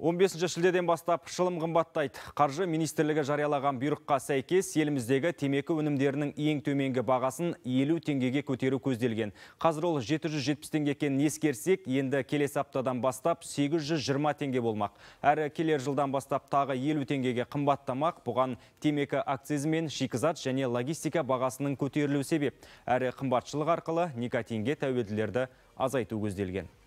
15 шілдеден бастап шылым қымбаттайды. Қаржы министрлігі жариялаған бұйрыққа сәйкес еліміздегі темекі өнімдерінің ең төменгі бағасын 50 теңгеге көтеру көзделген. Қазір ол 770 теңге екенін ескерсек, енді келесі аптадан бастап 820 теңге болмақ. Әрі келер жылдан бастап тағы 50 теңгеге қымбаттамақ. Бұған темекі акцизі шикізат және логистика бағасының көтерілу себеп. Әрі қымбатшылық арқылы никотинге тәуелділерді азайту көзделген.